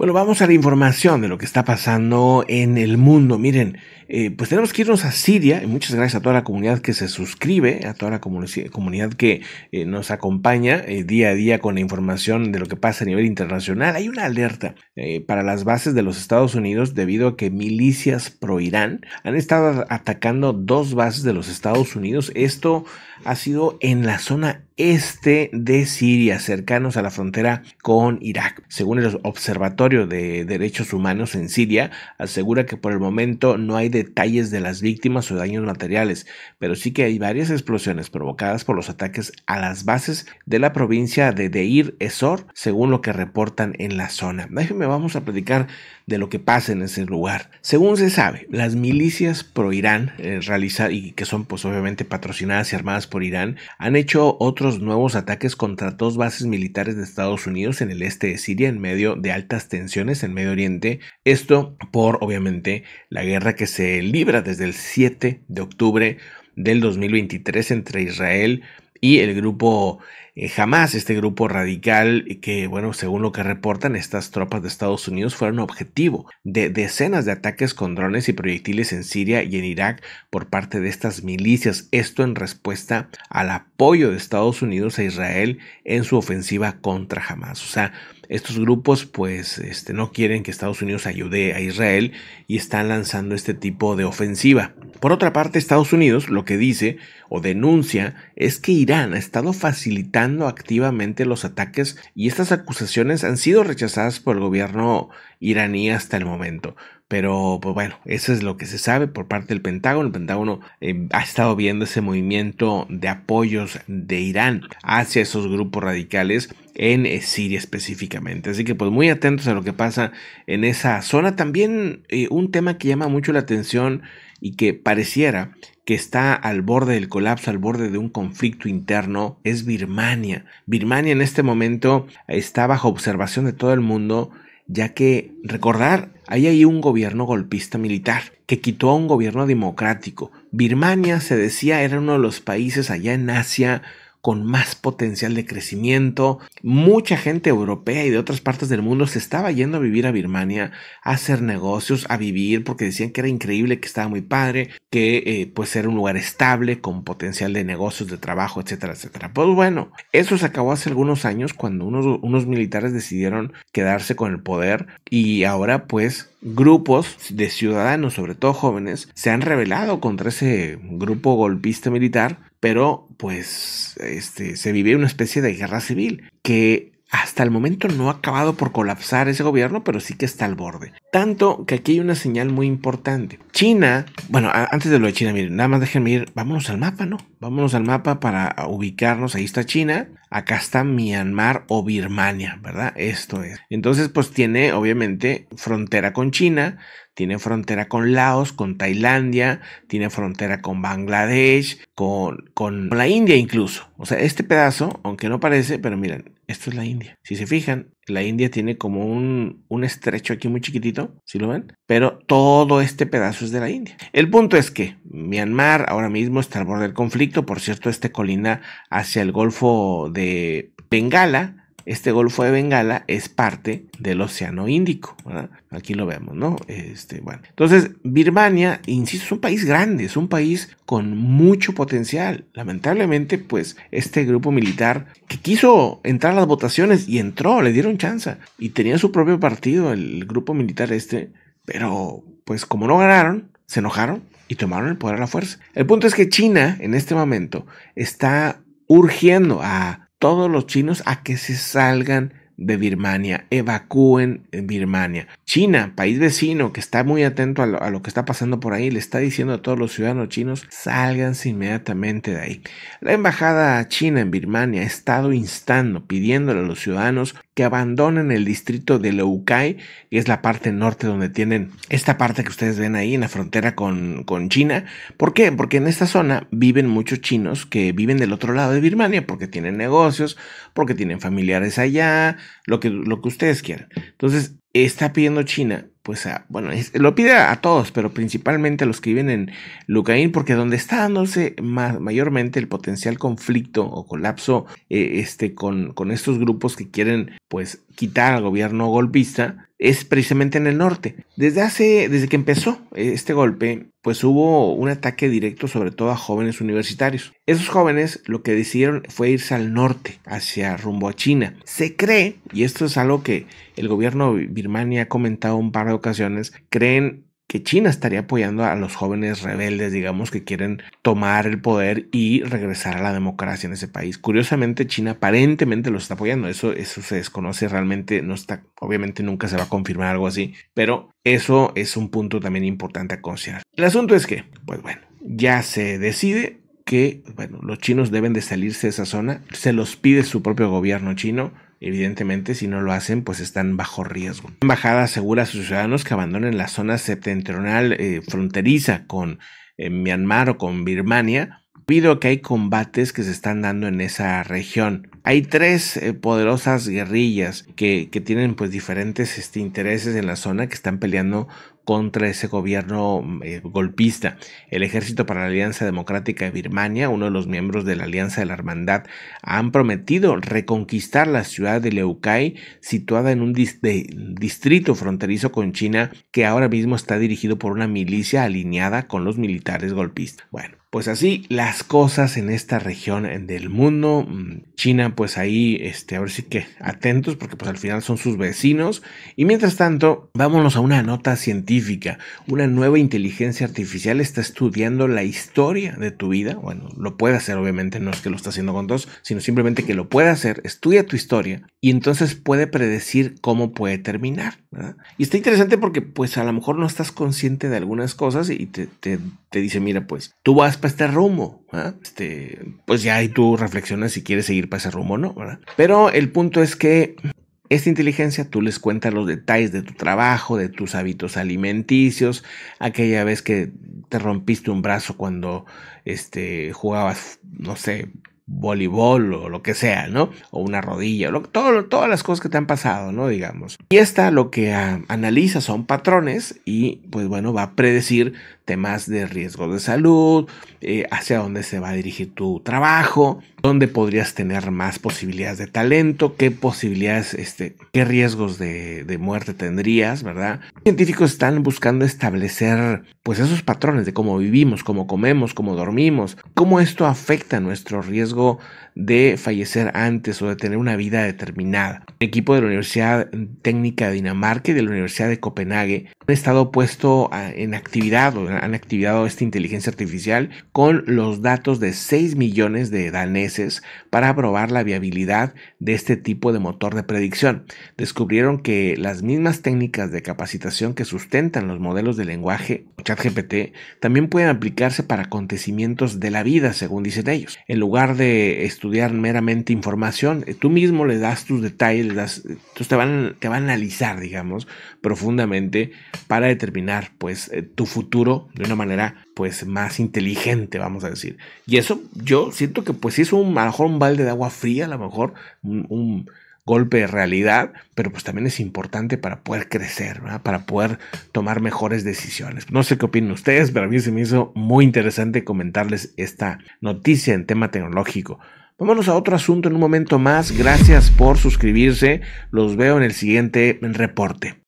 Bueno, vamos a la información de lo que está pasando en el mundo. Miren, eh, pues tenemos que irnos a Siria. Y muchas gracias a toda la comunidad que se suscribe, a toda la comunidad que eh, nos acompaña eh, día a día con la información de lo que pasa a nivel internacional. Hay una alerta para las bases de los Estados Unidos debido a que milicias pro-Irán han estado atacando dos bases de los Estados Unidos. Esto ha sido en la zona este de Siria, cercanos a la frontera con Irak. Según el Observatorio de Derechos Humanos en Siria, asegura que por el momento no hay detalles de las víctimas o daños materiales, pero sí que hay varias explosiones provocadas por los ataques a las bases de la provincia de Deir Esor, según lo que reportan en la zona. Déjenme, vamos a platicar de lo que pasa en ese lugar. Según se sabe, las milicias pro-Irán, eh, y que son pues obviamente patrocinadas y armadas por Irán, han hecho otros nuevos ataques contra dos bases militares de Estados Unidos en el este de Siria en medio de altas tensiones en Medio Oriente. Esto por, obviamente, la guerra que se libra desde el 7 de octubre del 2023 entre Israel y el grupo eh, jamás este grupo radical que, bueno, según lo que reportan estas tropas de Estados Unidos fueron objetivo de decenas de ataques con drones y proyectiles en Siria y en Irak por parte de estas milicias. Esto en respuesta al apoyo de Estados Unidos a Israel en su ofensiva contra Hamas. O sea, estos grupos pues este, no quieren que Estados Unidos ayude a Israel y están lanzando este tipo de ofensiva. Por otra parte, Estados Unidos lo que dice o denuncia es que Irán ha estado facilitando activamente los ataques y estas acusaciones han sido rechazadas por el gobierno iraní hasta el momento. Pero pues bueno, eso es lo que se sabe por parte del Pentágono. El Pentágono eh, ha estado viendo ese movimiento de apoyos de Irán hacia esos grupos radicales en eh, Siria específicamente. Así que pues muy atentos a lo que pasa en esa zona. También eh, un tema que llama mucho la atención y que pareciera que está al borde del colapso, al borde de un conflicto interno, es Birmania. Birmania en este momento está bajo observación de todo el mundo, ya que, recordar, ahí hay un gobierno golpista militar que quitó a un gobierno democrático. Birmania, se decía, era uno de los países allá en Asia con más potencial de crecimiento. Mucha gente europea y de otras partes del mundo se estaba yendo a vivir a Birmania, a hacer negocios, a vivir, porque decían que era increíble, que estaba muy padre, que eh, pues era un lugar estable, con potencial de negocios, de trabajo, etcétera, etcétera. Pues bueno, eso se acabó hace algunos años cuando unos, unos militares decidieron quedarse con el poder y ahora pues grupos de ciudadanos, sobre todo jóvenes, se han rebelado contra ese grupo golpista militar pero pues este, se vive una especie de guerra civil que hasta el momento no ha acabado por colapsar ese gobierno, pero sí que está al borde. Tanto que aquí hay una señal muy importante. China, bueno, antes de lo de China, miren, nada más déjenme ir, vámonos al mapa, ¿no? Vámonos al mapa para ubicarnos, ahí está China, acá está Myanmar o Birmania, ¿verdad? Esto es. Entonces, pues tiene obviamente frontera con China, tiene frontera con Laos, con Tailandia, tiene frontera con Bangladesh, con, con, la India incluso. O sea, este pedazo, aunque no parece, pero miren, esto es la India. Si se fijan, la India tiene como un, un estrecho aquí muy chiquitito, si lo ven, pero todo este pedazo es de la India. El punto es que Myanmar ahora mismo está al borde del conflicto, por cierto, este colina hacia el Golfo de Bengala, este Golfo de Bengala es parte del Océano Índico. Aquí lo vemos, ¿no? Este, bueno. Entonces, Birmania, insisto, es un país grande, es un país con mucho potencial. Lamentablemente, pues, este grupo militar que quiso entrar a las votaciones y entró, le dieron chance. Y tenía su propio partido, el grupo militar este. Pero, pues, como no ganaron, se enojaron y tomaron el poder a la fuerza. El punto es que China en este momento está urgiendo a todos los chinos a que se salgan de Birmania, evacúen Birmania. China, país vecino que está muy atento a lo, que está pasando por ahí, le está diciendo a todos los ciudadanos chinos, sálganse inmediatamente de ahí. La embajada china en Birmania ha estado instando, pidiéndole a los ciudadanos que abandonen el distrito de Leukai, que es la parte norte donde tienen esta parte que ustedes ven ahí en la frontera con, con China. ¿Por qué? Porque en esta zona viven muchos chinos que viven del otro lado de Birmania porque tienen negocios, porque tienen familiares allá, lo que, lo que ustedes quieran. Entonces, está pidiendo China, pues a, bueno, lo pide a, todos, pero principalmente a los que viven en Lucaín, porque donde está dándose mayormente el potencial conflicto o colapso eh, este, con, con estos grupos que quieren pues quitar al gobierno golpista, es precisamente en el norte. Desde hace, desde que empezó este golpe, pues hubo un ataque directo sobre todo a jóvenes universitarios. Esos jóvenes lo que decidieron fue irse al norte, hacia rumbo a China. Se cree, y esto es algo que el gobierno Birmania ha comentado un par de ocasiones, creen que China estaría apoyando a los jóvenes rebeldes, digamos, que quieren tomar el poder y regresar a la democracia en ese país. Curiosamente, China aparentemente los está apoyando. Eso, eso se desconoce realmente, no está, obviamente nunca se va a confirmar algo así, pero eso es un punto también importante a considerar. El asunto es que, pues bueno, ya se decide que, bueno, los chinos deben de salirse de esa zona, se los pide su propio gobierno chino, Evidentemente, si no lo hacen, pues están bajo riesgo. La embajada asegura a sus ciudadanos que abandonen la zona septentrional eh, fronteriza con eh, Myanmar o con Birmania, pido que hay combates que se están dando en esa región. Hay tres eh, poderosas guerrillas que, tienen pues diferentes este, intereses en la zona que están peleando contra ese gobierno mm, eh, golpista. El Ejército para la Alianza Democrática de Birmania, uno de los miembros de la Alianza de la Hermandad, han prometido reconquistar la ciudad de Leucay, situada en un distrito fronterizo con China, que ahora mismo está dirigido por una milicia alineada con los militares golpistas. Bueno, pues así las cosas en esta región del mundo. Mm, China, pues ahí, este, ahora sí que atentos, porque pues al final son sus vecinos. Y mientras tanto, vámonos a una nota científica una nueva inteligencia artificial está estudiando la historia de tu vida. Bueno, lo puede hacer, obviamente, no es que lo está haciendo con dos, sino simplemente que lo puede hacer, estudia tu historia y entonces puede predecir cómo puede terminar. Y está interesante porque, pues, a lo mejor no estás consciente de algunas cosas y te, dice, mira, pues, tú vas para este rumbo. Este, pues ya ahí tú reflexionas si quieres seguir para ese rumbo no. Pero el punto es que esta inteligencia tú les cuentas los detalles de tu trabajo, de tus hábitos alimenticios, aquella vez que te rompiste un brazo cuando este, jugabas, no sé, voleibol o lo que sea, ¿no? O una rodilla, todo, todas las cosas que te han pasado, ¿no? Digamos. Y esta lo que ah, analiza son patrones y pues bueno, va a predecir temas de riesgo de salud, eh, hacia dónde se va a dirigir tu trabajo, dónde podrías tener más posibilidades de talento, qué posibilidades, este, qué riesgos de, muerte tendrías, ¿verdad? Los científicos están buscando establecer pues esos patrones de cómo vivimos, cómo comemos, cómo dormimos, cómo esto afecta nuestro riesgo de fallecer antes o de tener una vida determinada. equipo de la Universidad Técnica de Dinamarca y de la Universidad de Copenhague estado puesto ah, en actividad o han activado esta inteligencia artificial con los datos de 6 millones de daneses para probar la viabilidad de este tipo de motor de predicción. Descubrieron que las mismas técnicas de capacitación que sustentan los modelos de lenguaje ChatGPT también pueden aplicarse para acontecimientos de la vida, según dicen ellos. En lugar de estudiar meramente información, eh, tú mismo le das tus detalles, entonces eh, te van, te van a analizar, digamos, profundamente para determinar pues eh, tu futuro de una manera pues más inteligente, vamos a decir. Y eso yo siento que pues es un, a lo mejor un balde de agua fría, a lo mejor un, golpe de realidad, pero pues también es importante para poder crecer, para poder tomar mejores decisiones. No sé qué opinan ustedes, pero a mí se me hizo muy interesante comentarles esta noticia en tema tecnológico. Vámonos a otro asunto en un momento más. Gracias por suscribirse. Los veo en el siguiente reporte.